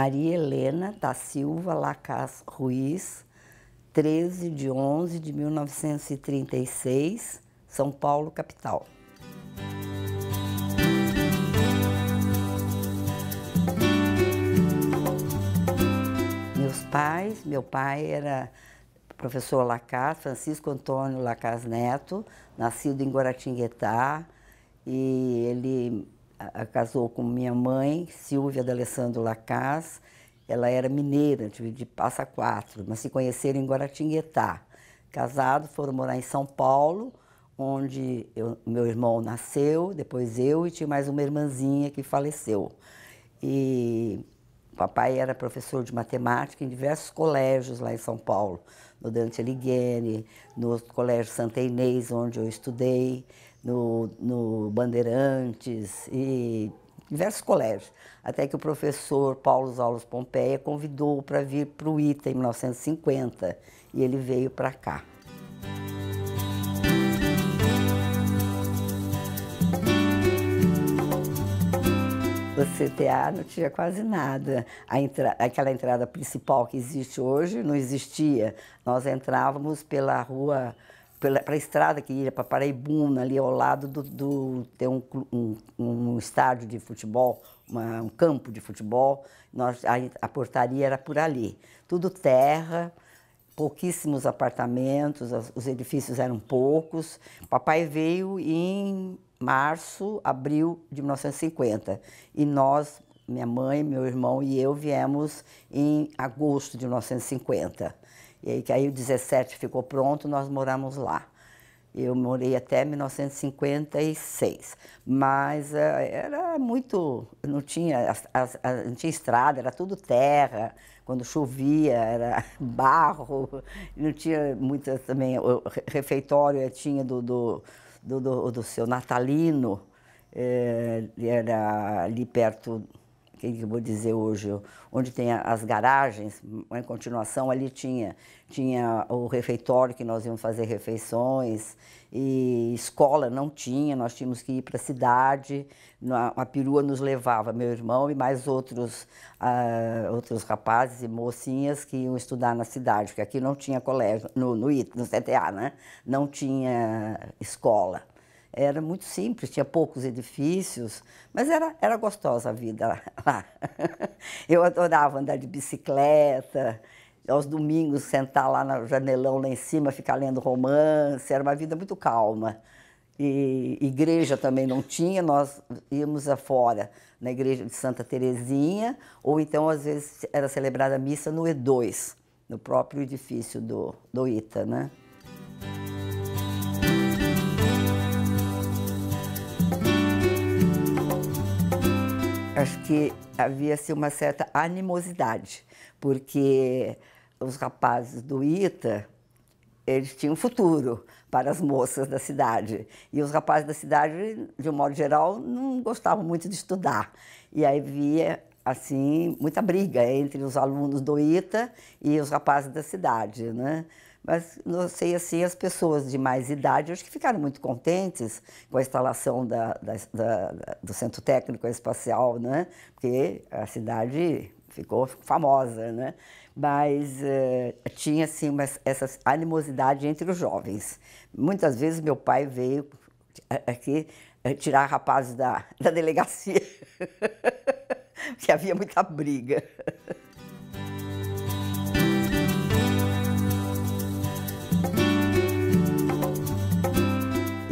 Maria Helena da Silva Lacaz Ruiz, 13 de 11 de 1936, São Paulo, capital. Meus pais, meu pai era professor Lacaz, Francisco Antônio Lacaz Neto, nascido em Guaratinguetá, e ele a, casou com minha mãe, Silvia D'Alessandro Lacaz. Ela era mineira, de, de Passa Quatro, mas se conheceram em Guaratinguetá. Casado, foram morar em São Paulo, onde eu, meu irmão nasceu, depois eu e tinha mais uma irmãzinha que faleceu. E o papai era professor de matemática em diversos colégios lá em São Paulo, no Dante Alighieri, no Colégio Santa Inês, onde eu estudei, no, no Bandeirantes e diversos colégios. Até que o professor Paulo Aulos Pompeia convidou para vir para o ITA em 1950 e ele veio para cá. O CTA não tinha quase nada. Entra... Aquela entrada principal que existe hoje não existia. Nós entrávamos pela rua para a estrada que ia para Paraibuna, ali ao lado do, do tem um, um, um, estádio de futebol, uma, um campo de futebol. Nós, a, a, portaria era por ali. Tudo terra, pouquíssimos apartamentos, os edifícios eram poucos. Papai veio em março, abril de 1950 e nós minha mãe, meu irmão e eu viemos em agosto de 1950. E aí, que aí o 17 ficou pronto, nós moramos lá. Eu morei até 1956, mas uh, era muito, não tinha, as, as, não tinha estrada, era tudo terra. Quando chovia era barro, não tinha muita também o refeitório tinha do do, do, do, do seu natalino, eh, era ali perto que vou dizer hoje, onde tem as garagens, hum, em continuação ali tinha, tinha o refeitório que nós íamos fazer refeições e escola não tinha, nós tínhamos que ir para a cidade, a perua nos levava, meu irmão e mais outros, uh, outros rapazes e mocinhas que iam estudar na cidade, porque aqui não tinha colégio, no, no, no CTA, né? não tinha escola. Era muito simples, tinha poucos edifícios, mas era, era gostosa a vida lá. Eu adorava andar de bicicleta, aos domingos sentar lá no janelão lá em cima, ficar lendo romance, era uma vida muito calma. E igreja também não tinha, nós íamos afora, na igreja de Santa Terezinha, ou então às vezes era celebrada a missa no E2, no próprio edifício do, do ITA, né? acho que havia assim, uma certa animosidade, porque os rapazes do ITA, eles tinham futuro para as moças da cidade. E os rapazes da cidade, de um modo geral, não gostavam muito de estudar. E aí via assim muita briga entre os alunos do ITA e os rapazes da cidade, né? Mas não sei assim, as pessoas de mais idade acho que ficaram muito contentes com a instalação da, da, da, do Centro Técnico Espacial, né? Porque a cidade ficou famosa, né? Mas eh, tinha assim uma, essa animosidade entre os jovens. Muitas vezes meu pai veio aqui eh, tirar rapazes da, da delegacia, porque havia muita briga.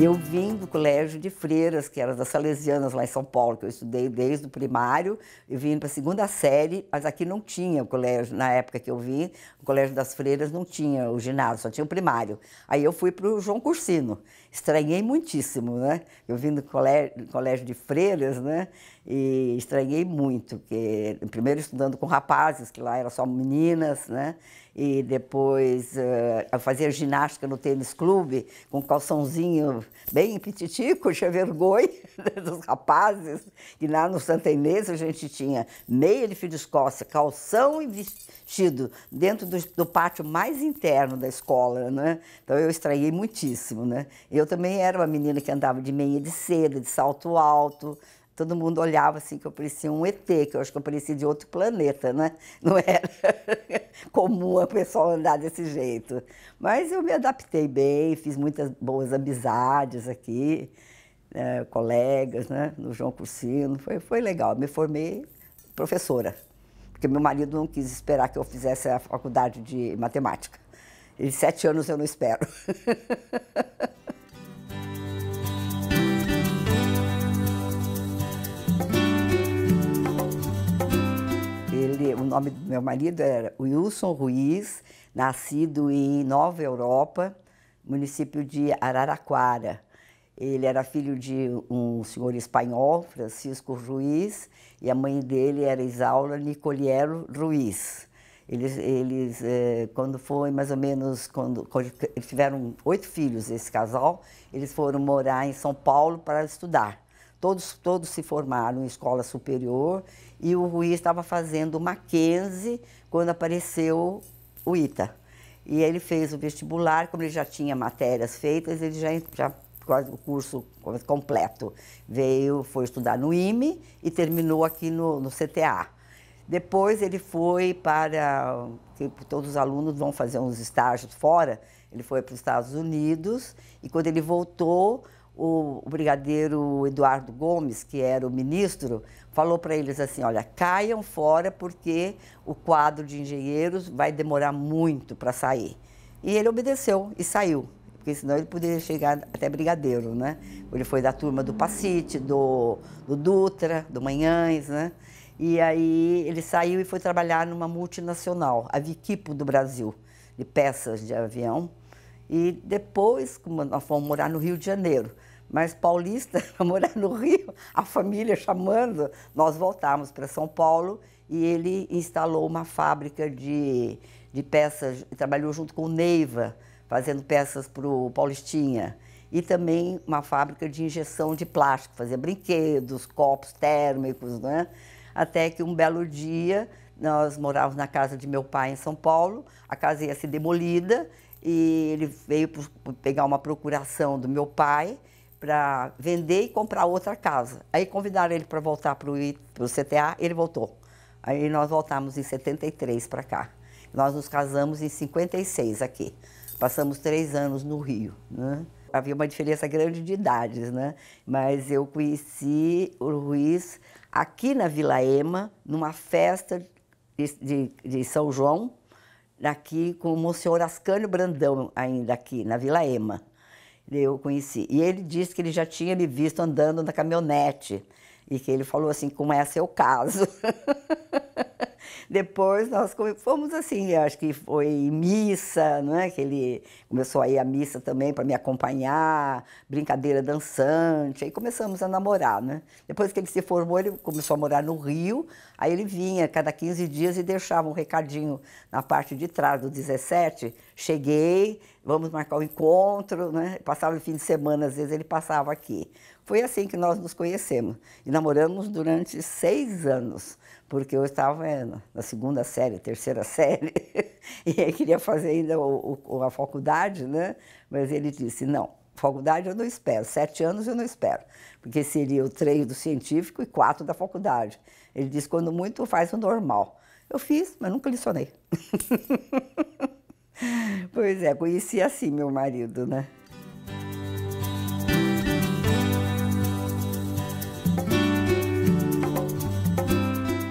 Eu vim do colégio de freiras, que era das Salesianas lá em São Paulo, que eu estudei desde o primário, e vim para a segunda série, mas aqui não tinha o colégio, na época que eu vim, o colégio das freiras não tinha o ginásio, só tinha o primário. Aí eu fui para o João Cursino, estranhei muitíssimo, né? Eu vim do colégio, do colégio de freiras, né? e estranhei muito, porque primeiro estudando com rapazes, que lá era só meninas, né? E depois eh, uh, fazer ginástica no tênis clube, com calçãozinho bem pititico, tinha vergonha dos rapazes. E lá no Santa Inês a gente tinha meia de fio de escócia, calção e vestido, dentro do, do pátio mais interno da escola, né? Então eu estranhei muitíssimo, né? Eu também era uma menina que andava de meia de seda, de salto alto, todo mundo olhava assim que eu parecia um ET, que eu acho que eu parecia de outro planeta, né? Não era comum a pessoa andar desse jeito. Mas eu me adaptei bem, fiz muitas boas amizades aqui, né? colegas, né? No João Cursino, foi, foi legal. Me formei professora, porque meu marido não quis esperar que eu fizesse a faculdade de matemática. E sete anos eu não espero. Ele, o nome do meu marido era Wilson Ruiz, nascido em Nova Europa, município de Araraquara. Ele era filho de um senhor espanhol, Francisco Ruiz, e a mãe dele era Isaura Nicoliero Ruiz. Eles, eles eh, quando foi mais ou menos, quando, quando tiveram oito filhos, esse casal, eles foram morar em São Paulo para estudar. Todos, todos se formaram em escola superior e o Rui estava fazendo Mackenzie quando apareceu o ITA. E ele fez o vestibular, como ele já tinha matérias feitas, ele já, já quase o curso completo. Veio, foi estudar no IME e terminou aqui no, no CTA. Depois ele foi para, que todos os alunos vão fazer uns estágios fora, ele foi para os Estados Unidos e quando ele voltou, o brigadeiro Eduardo Gomes, que era o ministro, falou para eles assim: olha, caiam fora porque o quadro de engenheiros vai demorar muito para sair. E ele obedeceu e saiu, porque senão ele poderia chegar até brigadeiro, né? Ele foi da turma do Pacite, do, do Dutra, do Manhães, né? E aí ele saiu e foi trabalhar numa multinacional, a Viquipo do Brasil, de peças de avião. E depois nós fomos morar no Rio de Janeiro. Mas paulista, morar no Rio, a família chamando, nós voltamos para São Paulo e ele instalou uma fábrica de, de peças, trabalhou junto com o Neiva, fazendo peças para o Paulistinha. E também uma fábrica de injeção de plástico, fazia brinquedos, copos térmicos, né? Até que um belo dia, nós morávamos na casa de meu pai em São Paulo, a casa ia ser demolida e ele veio pegar uma procuração do meu pai para vender e comprar outra casa. Aí convidaram ele para voltar para o CTA, ele voltou. Aí nós voltamos em 73 para cá. Nós nos casamos em 56 aqui. Passamos três anos no Rio. Né? Havia uma diferença grande de idades, né? Mas eu conheci o Ruiz aqui na Vila Ema, numa festa de, de, de São João, aqui com o Monsenhor Ascânio Brandão, ainda aqui na Vila Ema eu conheci. E ele disse que ele já tinha me visto andando na caminhonete e que ele falou assim, como é seu caso. Depois nós fomos assim, acho que foi em missa, não é? Que ele começou a ir à missa também para me acompanhar, brincadeira dançante, aí começamos a namorar, né? Depois que ele se formou, ele começou a morar no Rio, Aí ele vinha cada 15 dias e deixava um recadinho na parte de trás do 17. Cheguei, vamos marcar o um encontro, né? Passava o fim de semana, às vezes ele passava aqui. Foi assim que nós nos conhecemos e namoramos durante seis anos, porque eu estava é, na segunda série, terceira série, e ele queria fazer ainda o, o, a faculdade, né? Mas ele disse, não, faculdade eu não espero, sete anos eu não espero, porque seria o três do científico e quatro da faculdade. Ele diz: quando muito faz o normal. Eu fiz, mas nunca licionei. pois é, conheci assim meu marido, né?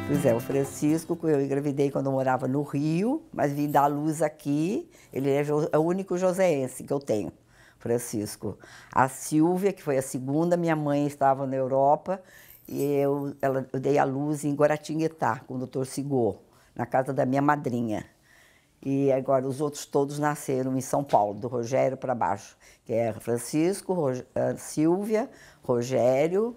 Pois é, o Francisco, eu engravidei quando eu morava no Rio, mas vim dar luz aqui. Ele é, é o único joseense que eu tenho, Francisco. A Silvia, que foi a segunda, minha mãe estava na Europa e eu, ela, eu dei a luz em Guaratinguetá, com o doutor Sigor, na casa da minha madrinha. E agora os outros todos nasceram em São Paulo, do Rogério para baixo, que é Francisco, Rog... Eh, Silvia, Rogério,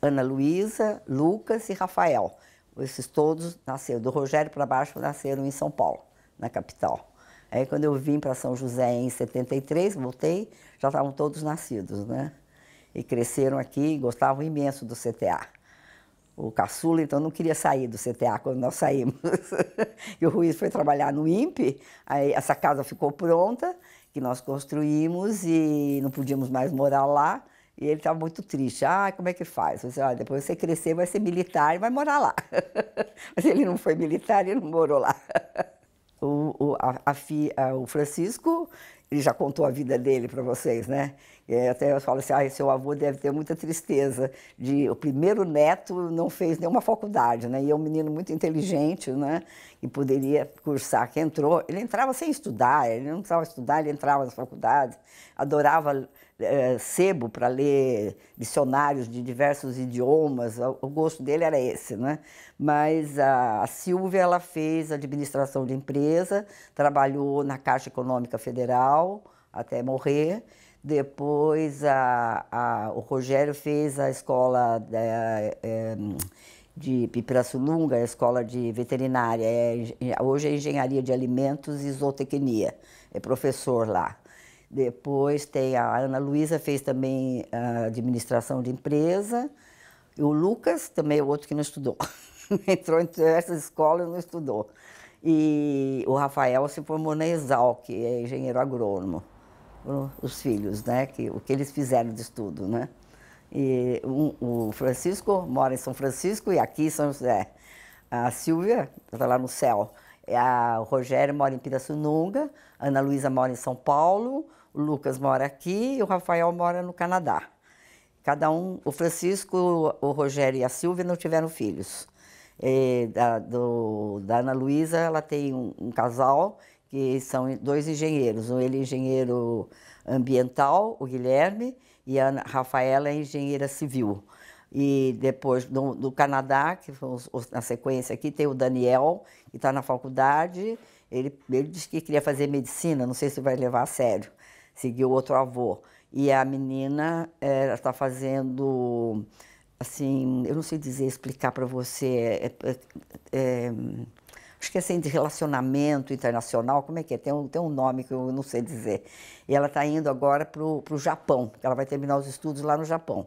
Ana Luísa, Lucas e Rafael. Esses todos nasceram, do Rogério para baixo, nasceram em São Paulo, na capital. Aí quando eu vim para São José em 73, voltei, já estavam todos nascidos, né? e cresceram aqui e gostavam imenso do CTA. O caçula, então, não queria sair do CTA quando nós saímos. e o Ruiz foi trabalhar no INPE, aí essa casa ficou pronta, que nós construímos e não podíamos mais morar lá. E ele estava muito triste. Ah, como é que faz? Eu disse, ah, depois você crescer, vai ser militar e vai morar lá. Mas ele não foi militar e não morou lá. o, o, a, a, a, o Francisco, ele já contou a vida dele para vocês, né? até eu falo assim, ah, seu avô deve ter muita tristeza de o primeiro neto não fez nenhuma faculdade, né? E é um menino muito inteligente, né? E poderia cursar, que entrou. Ele entrava sem estudar, ele não precisava estudar, ele entrava na faculdade. Adorava é, sebo para ler dicionários de diversos idiomas, o gosto dele era esse, né? Mas a, a Silvia, ela fez administração de empresa, trabalhou na Caixa Econômica Federal até morrer, depois a, a, o Rogério fez a escola eh, eh, de Pipirassununga, a escola de veterinária. É, é, hoje é engenharia de alimentos e zootecnia. É professor lá. Depois tem a Ana Luísa, fez também ah, administração de empresa. E o Lucas também é outro que não estudou. Entrou em essas escolas e não estudou. E o Rafael se formou na Exalc, que é engenheiro agrônomo os filhos, né? Que, o que eles fizeram de estudo, né? E um, o Francisco mora em São Francisco e aqui em São José. A Silvia está lá no céu. A Rogério mora em Pirassununga, a Ana Luísa mora em São Paulo, o Lucas mora aqui e o Rafael mora no Canadá. Cada um, o Francisco, o Rogério e a Silvia não tiveram filhos. E da, do, da Ana Luísa, ela tem um, um casal que são dois engenheiros. Um ele é engenheiro ambiental, o Guilherme, e a Rafaela é engenheira civil. E depois do, do Canadá, que na sequência aqui, tem o Daniel, que está na faculdade. Ele, ele disse que queria fazer medicina, não sei se vai levar a sério. Seguiu outro avô. E a menina está eh, fazendo, assim, eu não sei dizer, explicar para você. É, é, é, acho que assim, de relacionamento internacional, como é que é? Tem um, tem um nome que eu não sei dizer. E ela está indo agora para o Japão, ela vai terminar os estudos lá no Japão.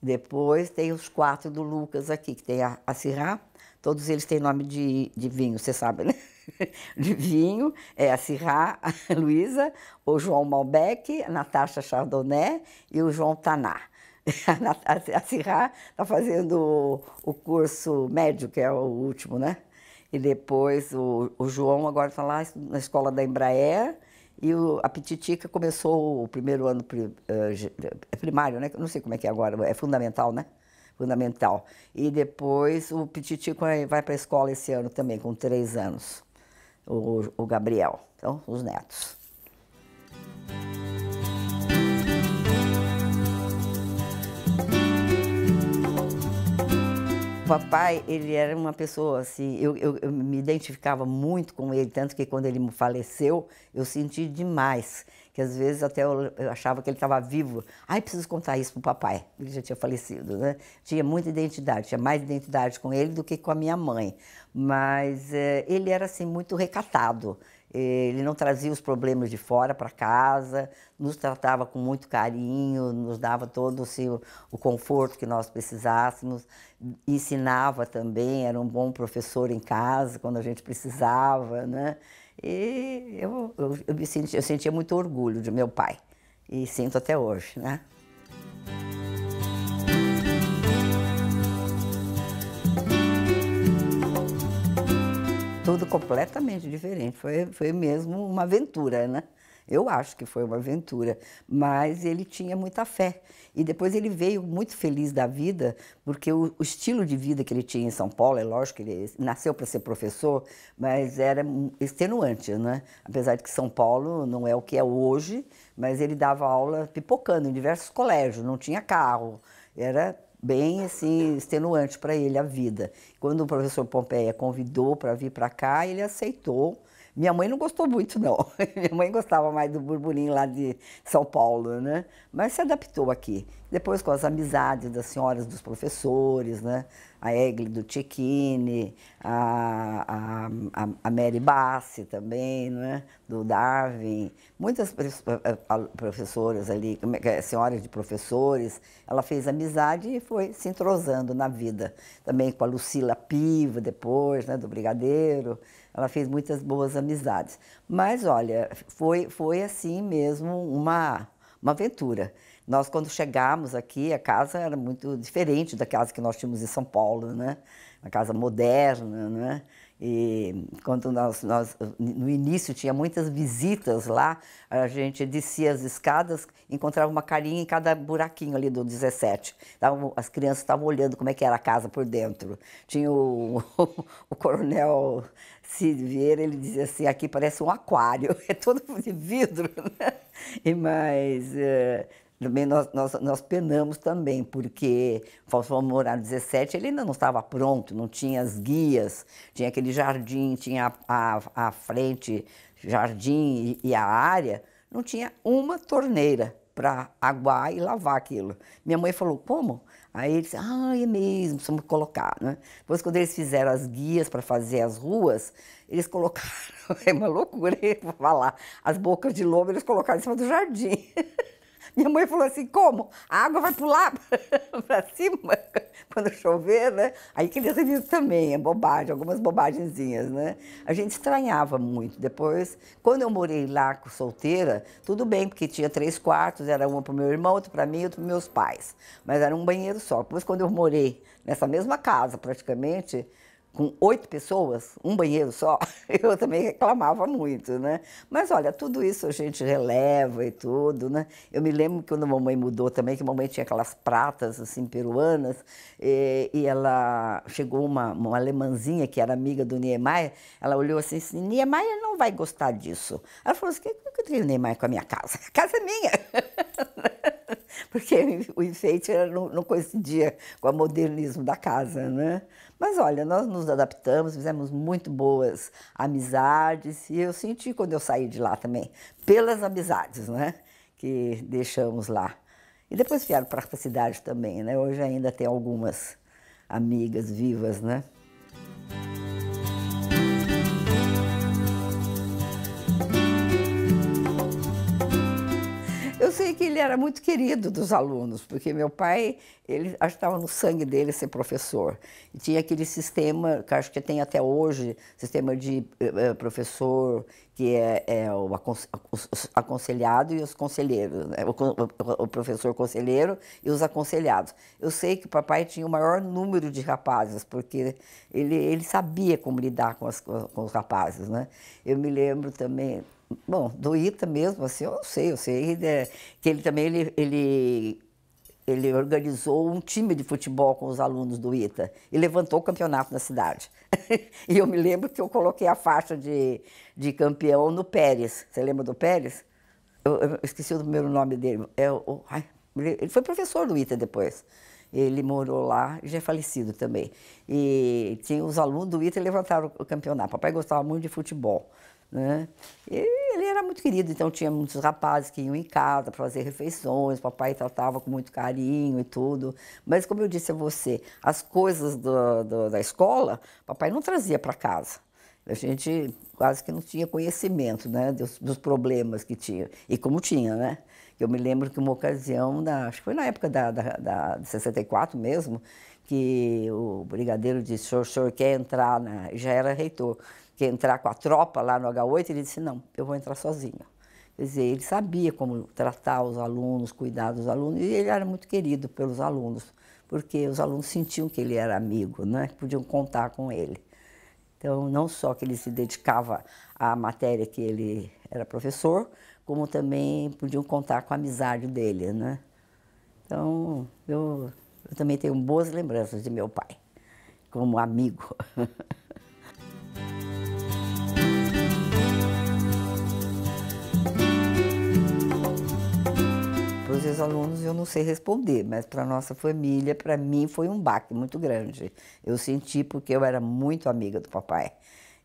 Depois tem os quatro do Lucas aqui, que tem a, a Sirá, todos eles têm nome de, de vinho, você sabe, né? De vinho, é a Sirá, a Luísa, o João Malbec, a Natasha Chardonnay e o João Taná. a Sirá está fazendo o curso médio, que é o último, né? E depois o, o João agora está lá na escola da Embraer. E o, a Pititica começou o primeiro ano pri, uh, primário, né? Não sei como é que é agora, é fundamental, né? Fundamental. E depois o Pititico vai para a escola esse ano também, com três anos, o, o Gabriel. Então, os netos. O papai, ele era uma pessoa assim, eu, eu, eu, me identificava muito com ele, tanto que quando ele faleceu, eu senti demais, que às vezes até eu, eu achava que ele estava vivo. Ai, preciso contar isso pro papai, ele já tinha falecido, né? Tinha muita identidade, tinha mais identidade com ele do que com a minha mãe, mas é, ele era assim muito recatado. Ele não trazia os problemas de fora para casa, nos tratava com muito carinho, nos dava todo assim, o conforto que nós precisássemos, ensinava também, era um bom professor em casa quando a gente precisava, né? E eu, eu, eu me senti, eu sentia muito orgulho de meu pai e sinto até hoje, né? Tudo completamente diferente. Foi, foi mesmo uma aventura, né? Eu acho que foi uma aventura, mas ele tinha muita fé. E depois ele veio muito feliz da vida, porque o, o estilo de vida que ele tinha em São Paulo, é lógico que ele nasceu para ser professor, mas era extenuante, né? Apesar de que São Paulo não é o que é hoje, mas ele dava aula pipocando em diversos colégios, não tinha carro, era bem assim extenuante para ele a vida. Quando o professor Pompeia convidou para vir para cá, ele aceitou minha mãe não gostou muito, não. Minha mãe gostava mais do burburinho lá de São Paulo, né? Mas se adaptou aqui. Depois com as amizades das senhoras, dos professores, né? A Egli do Cecchini, a, a, a Mary Bassi também, né? Do Darwin. Muitas eh, eh, professoras ali, é é, senhoras de professores, ela fez amizade e foi se entrosando na vida. Também com a Lucila Piva depois, né? Do Brigadeiro. Ela fez muitas boas amizades. Mas olha, foi, foi assim mesmo uma, uma aventura. Nós, quando chegámos aqui, a casa era muito diferente da casa que nós tínhamos em São Paulo, né? Uma casa moderna, né? E quando nós, nós, no início tinha muitas visitas lá, a gente descia as escadas, encontrava uma carinha em cada buraquinho ali do 17. as crianças estavam olhando como é que era a casa por dentro. Tinha o, o, o coronel Cid Vieira, ele dizia assim, aqui parece um aquário, é todo de vidro. Né? E, mais eh, também nós, nós, nós penamos também, porque Fausto Morar 17 ele ainda não estava pronto, não tinha as guias, tinha aquele jardim, tinha a, a, a frente, jardim e, e a área, não tinha uma torneira para aguar e lavar aquilo. Minha mãe falou, como? Aí ele disse, ah, é mesmo, precisamos colocar, né? Depois, quando eles fizeram as guias para fazer as ruas, eles colocaram, é uma loucura, vou falar, as bocas de lobo eles colocaram em cima do jardim. Minha mãe falou assim: como? A água vai pular para cima quando chover, né? Aí criança viu também, é bobagem, algumas bobagenzinhas, né? A gente estranhava muito. Depois, quando eu morei lá solteira, tudo bem, porque tinha três quartos, era uma para meu irmão, outro para mim, e outro para meus pais. Mas era um banheiro só. Depois, quando eu morei nessa mesma casa, praticamente, com oito pessoas, um banheiro só, eu também reclamava muito, né? Mas olha, tudo isso a gente releva e tudo, né? Eu me lembro que quando a mamãe mudou também, que a mamãe tinha aquelas pratas, assim, peruanas, e, e ela chegou uma, uma alemãzinha que era amiga do Niemeyer, ela olhou assim, assim Niemeyer não vai gostar disso. Ela falou assim, o que, que eu tenho Niemeyer com a minha casa? A casa é minha! porque o enfeite era, não, não coincidia com o modernismo da casa, né? Mas olha, nós nos adaptamos, fizemos muito boas amizades e eu senti quando eu saí de lá também, pelas amizades, né? Que deixamos lá. E depois vieram para a cidade também, né? Hoje ainda tem algumas amigas vivas, né? sei que ele era muito querido dos alunos, porque meu pai, ele acho que estava no sangue dele ser professor. E tinha aquele sistema, que acho que tem até hoje, sistema de eh, eh, professor que é, é, o aconselhado e os conselheiros, né? o, o, professor conselheiro e os aconselhados. Eu sei que o papai tinha o maior número de rapazes, porque ele, ele sabia como lidar com, as, com os rapazes. Né? Eu me lembro também, Bom, do Ita mesmo, assim, eu sei, eu sei é, que ele também, ele, ele, ele organizou um time de futebol com os alunos do Ita e levantou o campeonato na cidade. e eu me lembro que eu coloquei a faixa de, de campeão no Pérez. Você lembra do Pérez? Eu, eu esqueci o primeiro nome dele. É, o, ai, ele foi professor do Ita depois. Ele morou lá, já é falecido também. E tinha os alunos do Ita e levantaram o campeonato. Papai gostava muito de futebol. Né? ele era muito querido, então tinha muitos rapazes que iam em casa para fazer refeições, papai tratava com muito carinho e tudo. Mas, como eu disse a você, as coisas do, do, da escola, papai não trazia para casa. A gente quase que não tinha conhecimento né, dos, dos, problemas que tinha, e como tinha, né? Eu me lembro que uma ocasião, da, acho que foi na época da, da, da de 64 mesmo, que o brigadeiro disse, o senhor, o senhor quer entrar, na, já era reitor, que entrar com a tropa lá no H8, ele disse, não, eu vou entrar sozinho. Quer dizer, ele sabia como tratar os alunos, cuidar dos alunos, e ele era muito querido pelos alunos, porque os alunos sentiam que ele era amigo, né? que podiam contar com ele. Então, não só que ele se dedicava à matéria que ele era professor, como também podiam contar com a amizade dele, né? Então, eu, eu também tenho boas lembranças de meu pai, como amigo. meus alunos eu não sei responder, mas para nossa família, para mim foi um baque muito grande. Eu senti porque eu era muito amiga do papai.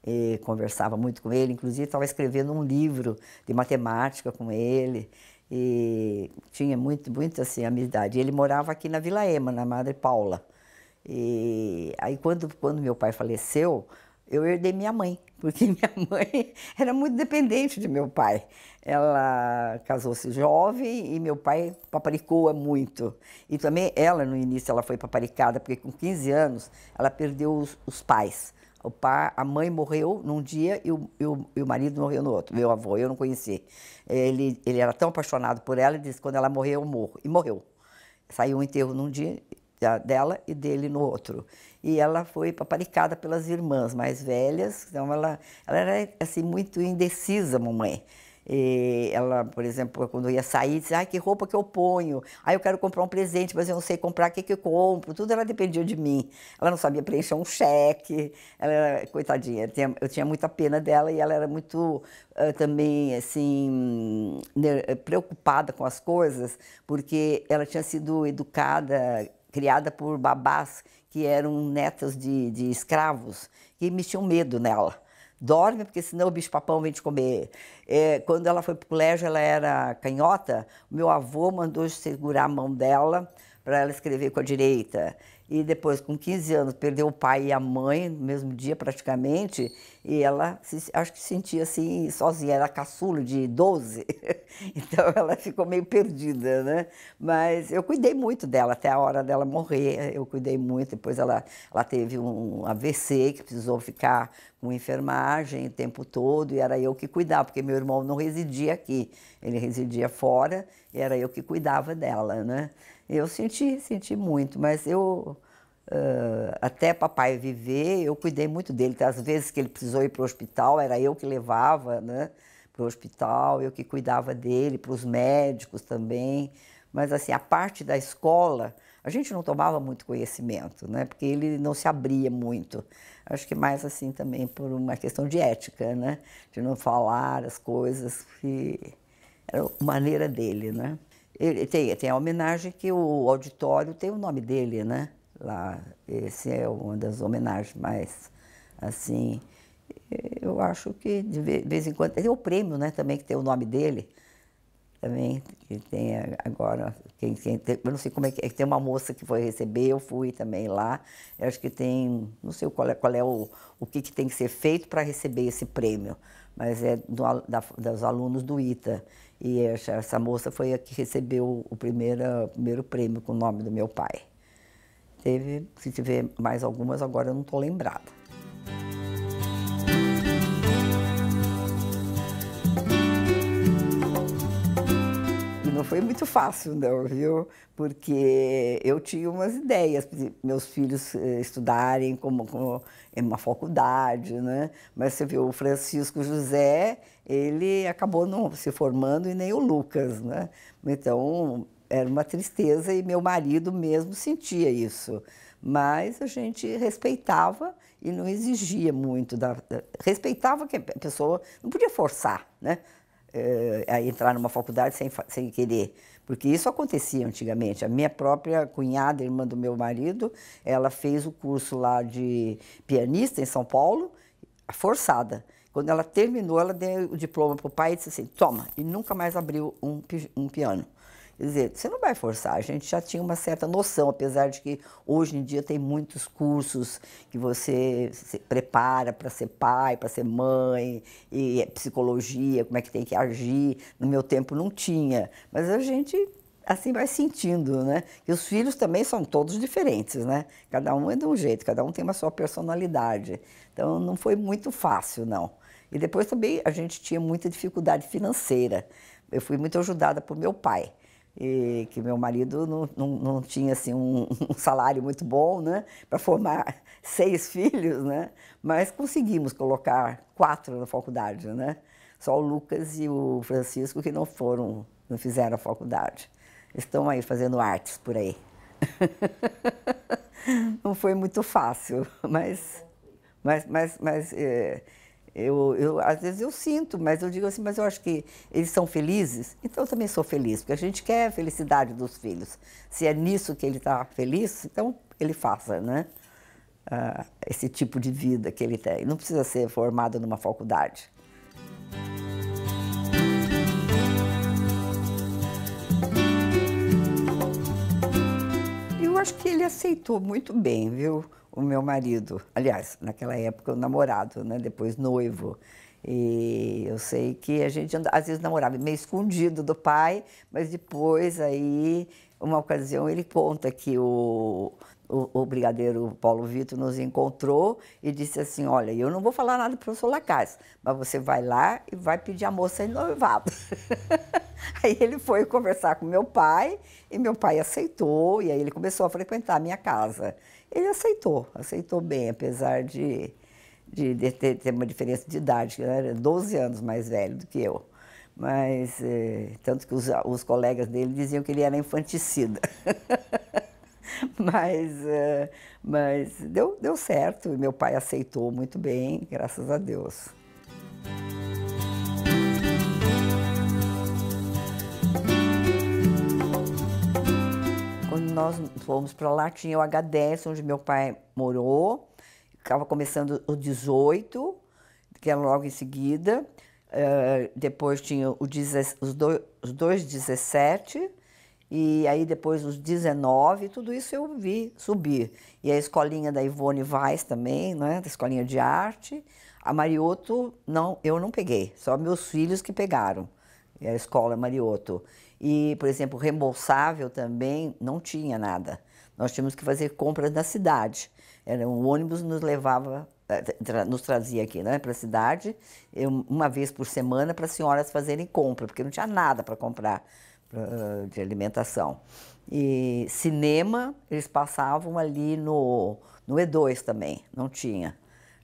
E conversava muito com ele, inclusive estava escrevendo um livro de matemática com ele e tinha muito, muito assim amizade. Ele morava aqui na Vila Ema, na Madre Paula. E aí quando quando meu pai faleceu, eu herdei minha mãe, porque minha mãe era muito dependente de meu pai. Ela casou-se jovem e meu pai paparicou-a muito. E também ela, no início, ela foi paparicada, porque com 15 anos ela perdeu os, os pais. O pai, a mãe morreu num dia e o, e, o, e o, marido morreu no outro. Meu avô, eu não conheci. Ele, ele era tão apaixonado por ela, ele disse, quando ela morrer, eu morro. E morreu. Saiu um enterro num dia dela e dele no outro e ela foi paparicada pelas irmãs mais velhas, então ela, ela era assim muito indecisa, mamãe. E ela, por exemplo, quando ia sair, dizia, ai, que roupa que eu ponho, ai, eu quero comprar um presente, mas eu não sei comprar, o que, que eu compro? Tudo ela dependia de mim. Ela não sabia preencher um cheque, ela era, coitadinha, eu tinha, muita pena dela e ela era muito também, assim, preocupada com as coisas, porque ela tinha sido educada, criada por babás que eram netas de, de escravos, que metiam medo nela. Dorme, porque senão o bicho-papão vem te comer. É, quando ela foi para o colégio, ela era canhota, meu avô mandou segurar a mão dela para ela escrever com a direita. E depois, com 15 anos, perdeu o pai e a mãe, no mesmo dia praticamente, e ela se, acho que sentia assim, sozinha, era caçula de 12, então ela ficou meio perdida, né? Mas eu cuidei muito dela, até a hora dela morrer, eu cuidei muito. Depois ela, ela teve um AVC, que precisou ficar com enfermagem o tempo todo, e era eu que cuidava, porque meu irmão não residia aqui, ele residia fora, e era eu que cuidava dela, né? Eu senti, senti muito, mas eu. Uh, até papai viver, eu cuidei muito dele. Então, às vezes que ele precisou ir para o hospital, era eu que levava né, para o hospital, eu que cuidava dele, para os médicos também. Mas assim, a parte da escola, a gente não tomava muito conhecimento, né? Porque ele não se abria muito. Acho que mais assim também por uma questão de ética, né? De não falar as coisas que era a maneira dele, né? Ele tem, tem a homenagem que o auditório tem o nome dele, né? Lá, esse é uma das homenagens mais, assim, eu acho que de vez em quando... Tem o prêmio, né, também, que tem o nome dele, também, que tem agora... Quem, quem tem, eu não sei como é que é, tem uma moça que foi receber, eu fui também lá. Eu acho que tem, não sei qual é, qual é o, o que, que tem que ser feito para receber esse prêmio, mas é do, da, dos alunos do ITA. E essa moça foi a que recebeu o primeiro, primeiro prêmio com o nome do meu pai. Teve, se tiver mais algumas, agora eu não estou lembrada. não foi muito fácil, não, viu? Porque eu tinha umas ideias, meus filhos eh, estudarem como, como em uma faculdade, né? Mas você viu, o Francisco José, ele acabou não se formando e nem o Lucas, né? Então, era uma tristeza e meu marido mesmo sentia isso. Mas a gente respeitava e não exigia muito. Da, da respeitava que a pessoa não podia forçar, né? Eh, entrar numa faculdade sem, sem querer. Porque isso acontecia antigamente. A minha própria cunhada, irmã do meu marido, ela fez o curso lá de pianista em São Paulo, forçada. Quando ela terminou, ela deu o diploma para o pai e disse assim: toma, e nunca mais abriu um, um piano. Quer dizer, você não vai forçar. A gente já tinha uma certa noção, apesar de que hoje em dia tem muitos cursos que você se prepara para ser pai, para ser mãe, e é psicologia, como é que tem que agir. No meu tempo não tinha, mas a gente assim vai sentindo, né? E os filhos também são todos diferentes, né? Cada um é de um jeito, cada um tem uma sua personalidade. Então não foi muito fácil, não. E depois também a gente tinha muita dificuldade financeira. Eu fui muito ajudada por meu pai e que meu marido não, não, não tinha assim um, um, salário muito bom, né, para formar seis filhos, né, mas conseguimos colocar quatro na faculdade, né, só o Lucas e o Francisco que não foram, não fizeram a faculdade, estão aí fazendo artes por aí. não foi muito fácil, mas, mas, mas, mas é, eu, eu, às vezes eu sinto, mas eu digo assim, mas eu acho que eles são felizes, então eu também sou feliz, porque a gente quer a felicidade dos filhos. Se é nisso que ele está feliz, então ele faça, né? Ah, esse tipo de vida que ele tem. Não precisa ser formado numa faculdade. Eu acho que ele aceitou muito bem, viu? o meu marido, aliás, naquela época o namorado, né? depois noivo. E eu sei que a gente às vezes namorava meio escondido do pai, mas depois aí, uma ocasião, ele conta que o, o, o brigadeiro Paulo Vitor nos encontrou e disse assim, olha, eu não vou falar nada para o professor Lacaz, mas você vai lá e vai pedir a moça em noivado. aí ele foi conversar com meu pai e meu pai aceitou e aí ele começou a frequentar a minha casa. Ele aceitou, aceitou bem, apesar de, de, de ter, ter, uma diferença de idade, ele era 12 anos mais velho do que eu. Mas, é, tanto que os, os, colegas dele diziam que ele era infanticida. mas é, mas deu, deu certo, meu pai aceitou muito bem, graças a Deus. nós fomos para lá, tinha o H10 onde meu pai morou. Estava começando o 18, que era logo em seguida. Uh, depois tinha os, dois, os dois 17, e aí depois os 19, tudo isso eu vi subir. E a escolinha da Ivone Vaz também, né, da escolinha de arte. A Marioto, não, eu não peguei, só meus filhos que pegaram. a escola Marioto. E, por exemplo, reembolsável também não tinha nada. Nós tínhamos que fazer compras na cidade. Era um ônibus nos levava, eh, nos trazia aqui, né, para a cidade, uma vez por semana para as senhoras fazerem compra, porque não tinha nada para comprar ah, de alimentação. E cinema, eles passavam ali no, no E2 também, não tinha.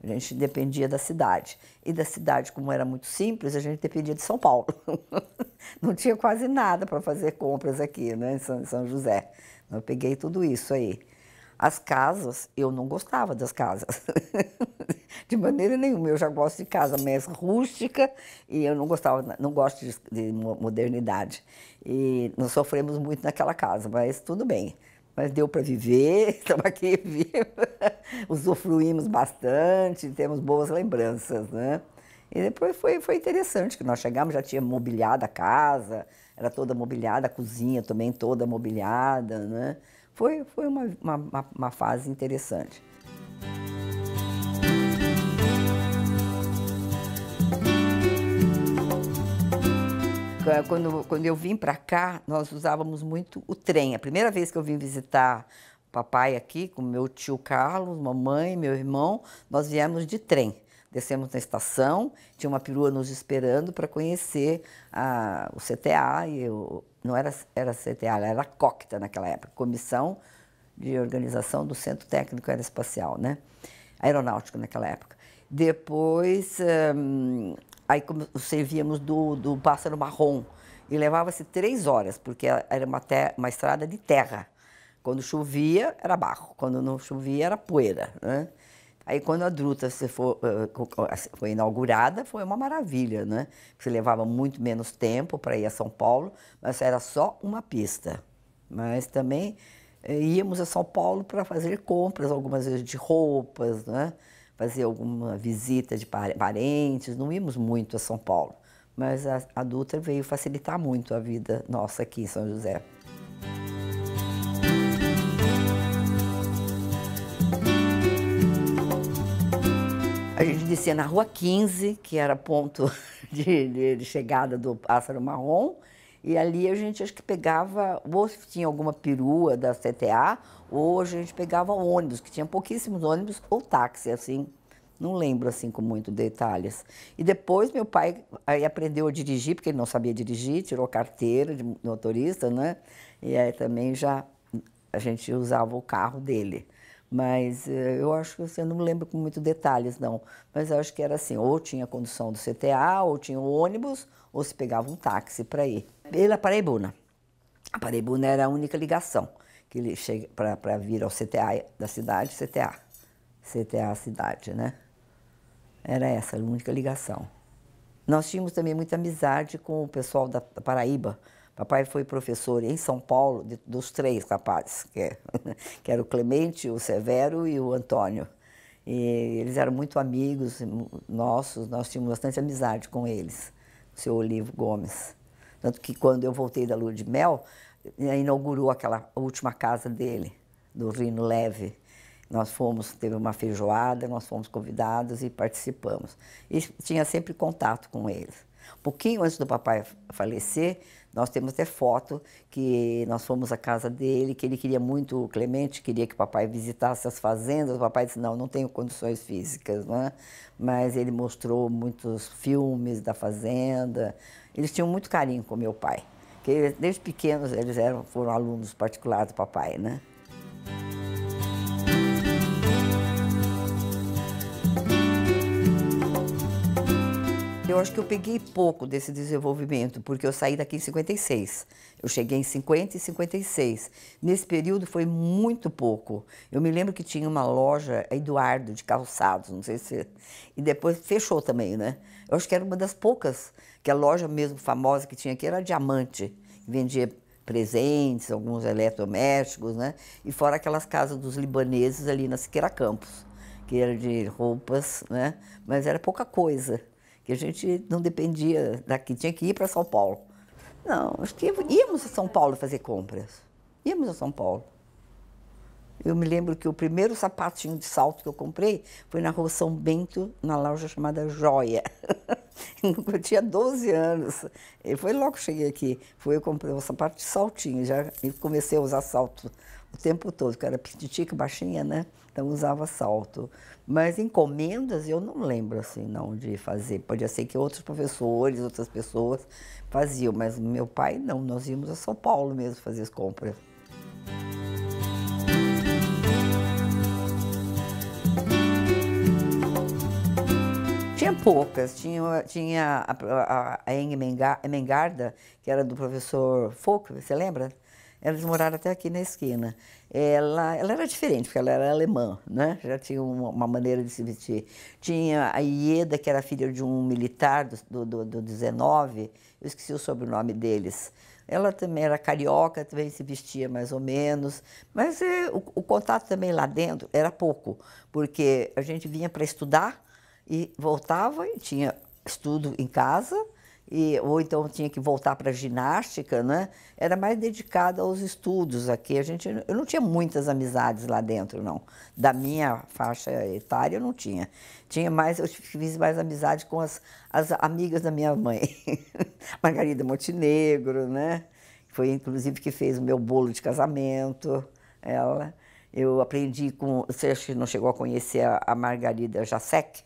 A gente dependia da cidade. E da cidade, como era muito simples, a gente dependia de São Paulo. Não tinha quase nada para fazer compras aqui, né, em São, José. Eu peguei tudo isso aí. As casas, eu não gostava das casas. de maneira nenhuma. Eu já gosto de casa mais rústica e eu não gostava, não gosto de modernidade. E nós sofremos muito naquela casa, mas tudo bem mas deu para viver, estamos aqui vivos, usufruímos bastante, temos boas lembranças, né? E depois foi, foi interessante que nós chegamos, já tinha mobiliada a casa, era toda mobiliada, a cozinha também toda mobiliada, né? Foi, foi uma, uma, uma fase interessante. Eh, quando, quando eu vim para cá, nós usávamos muito o trem. A primeira vez que eu vim visitar papai aqui, com meu tio Carlos, mamãe, meu irmão, nós viemos de trem. Descemos na estação, tinha uma perua nos esperando para conhecer a, o CTA, e eu, não era, era CTA, era a COCTA naquela época, Comissão de Organização do Centro Técnico Aeroespacial, né? aeronáutico naquela época. Depois, hum, Aí servíamos do, do pássaro marrom. E levava-se três horas, porque era uma, uma estrada de terra. Quando chovia, era barro. Quando não chovia, era poeira. Né? Aí, quando a Druta se for, eh, assim, foi inaugurada, foi uma maravilha, né? Você levava muito menos tempo para ir a São Paulo, mas era só uma pista. Mas também eh, íamos a São Paulo para fazer compras, algumas vezes de roupas, né? fazer alguma visita de parentes, não íamos muito a São Paulo. Mas a, a Dutra veio facilitar muito a vida nossa aqui em São José. A gente descia na Rua 15, que era ponto de, de, de chegada do Pássaro Marrom, e ali a gente acho que pegava, ou se tinha alguma perua da CTA, Hoje a gente pegava ônibus, que tinha pouquíssimos ônibus, ou táxi, assim. Não lembro, assim, com muito detalhes. E depois meu pai aí aprendeu a dirigir, porque ele não sabia dirigir, tirou carteira de motorista, né? E aí também já a gente usava o carro dele. Mas eh, eu acho que assim, eu não lembro com muito detalhes, não. Mas eu acho que era assim: ou tinha condução do CTA, ou tinha ônibus, ou se pegava um táxi para ir. Ele a Paraibuna. A Paraibuna era a única ligação que ele chega para vir ao CTA da cidade, CTA, CTA cidade, né? Era essa a única ligação. Nós tínhamos também muita amizade com o pessoal da Paraíba. Papai foi professor em São Paulo de, dos três rapazes, que, é, que era o Clemente, o Severo e o Antônio. E eles eram muito amigos nossos, nós tínhamos bastante amizade com eles, o seu Olivo Gomes. Tanto que quando eu voltei da lua de mel, inaugurou aquela última casa dele, do Rino Leve. Nós fomos, teve uma feijoada, nós fomos convidados e participamos. E tinha sempre contato com eles. Pouquinho antes do papai falecer, nós temos até foto que nós fomos à casa dele, que ele queria muito, o Clemente queria que o papai visitasse as fazendas. O papai disse: Não, não tenho condições físicas, né? Mas ele mostrou muitos filmes da fazenda. Eles tinham muito carinho com meu pai. Porque desde pequenos eles eram, foram alunos particulares do papai, né? Eu acho que eu peguei pouco desse desenvolvimento, porque eu saí daqui em 56. Eu cheguei em 50 e 56. Nesse período foi muito pouco. Eu me lembro que tinha uma loja, é Eduardo, de calçados, não sei se. E depois fechou também, né? Eu acho que era uma das poucas que a loja mesmo famosa que tinha aqui era Diamante, que vendia presentes, alguns eletrodomésticos, né? E fora aquelas casas dos libaneses ali na Siqueira Campos, que era de roupas, né? Mas era pouca coisa, que a gente não dependia daqui, tinha que ir para São Paulo. Não, acho que íamos a São Paulo fazer compras. Íamos a São Paulo. Eu me lembro que o primeiro sapatinho de salto que eu comprei foi na Rua São Bento, na loja chamada Joia. eu tinha 12 anos. E foi logo que cheguei aqui. Foi eu comprei um sapato de saltinho. Já e comecei a usar salto o tempo todo, porque eu era pititica, baixinha, né? Então usava salto. Mas encomendas eu não lembro assim não de fazer. Podia ser que outros professores, outras pessoas faziam, mas meu pai não. Nós íamos a São Paulo mesmo fazer as compras. poucas. Tinha, tinha a, a, a Eng Mengarda, que era do professor Folk, você lembra? Eles moraram até aqui na esquina. Ela, ela era diferente, porque ela era alemã, né? já tinha uma, uma maneira de se vestir. Tinha a Ieda, que era filha de um militar do, do, do 19, eu esqueci o sobrenome deles. Ela também era carioca, também se vestia mais ou menos, mas é, o, o, contato também lá dentro era pouco, porque a gente vinha para estudar e voltava e tinha estudo em casa, e, ou então tinha que voltar para ginástica, né? Era mais dedicada aos estudos aqui. A gente, eu não tinha muitas amizades lá dentro, não. Da minha faixa etária eu não tinha. Tinha mais, eu fiz mais amizade com as, as amigas da minha mãe, Margarida Montenegro, né? Foi inclusive que fez o meu bolo de casamento, ela. Eu aprendi com, você não chegou a conhecer a, a Margarida Jacek?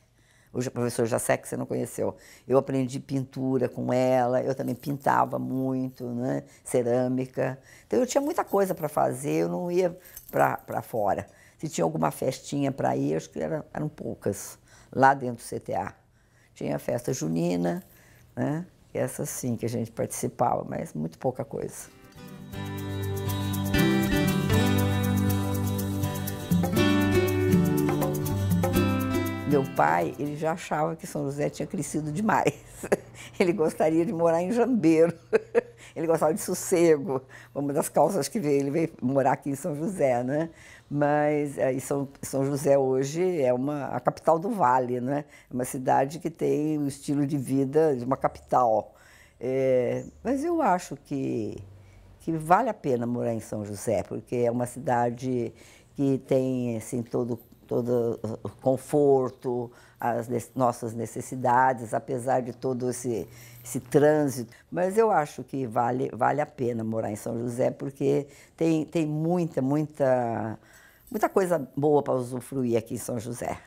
O professor Jacek você não conheceu. Eu aprendi pintura com ela, eu também pintava muito, né? cerâmica. Então eu tinha muita coisa para fazer, eu não ia para fora. Se tinha alguma festinha para ir, acho que eram, eram poucas lá dentro do CTA. Tinha a festa junina, né? essa sim que a gente participava, mas muito pouca coisa. Meu pai, ele já achava que São José tinha crescido demais. Ele gostaria de morar em Jambeiro. Ele gostava de sossego. Uma das causas que veio, ele veio morar aqui em São José, né? Mas aí eh, São, São José hoje é uma, a capital do Vale, né? É uma cidade que tem o estilo de vida de uma capital. É, mas eu acho que, que vale a pena morar em São José, porque é uma cidade que tem assim, todo todo o eh, conforto, as nossas necessidades, apesar de todo esse, esse trânsito. Mas eu acho que vale, vale a pena morar em São José, porque tem, tem muita, muita, muita coisa boa para usufruir aqui em São José.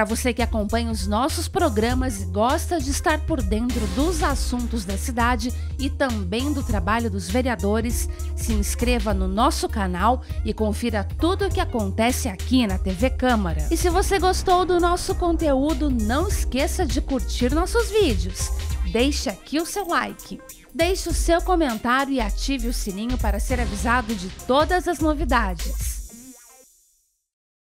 Para você que acompanha os nossos programas e gosta de estar por dentro dos assuntos da cidade e também do trabalho dos vereadores, se inscreva no nosso canal e confira tudo o que acontece aqui na TV Câmara. E se você gostou do nosso conteúdo, não esqueça de curtir nossos vídeos. Deixe aqui o seu like. Deixe o seu comentário e ative o sininho para ser avisado de todas as novidades.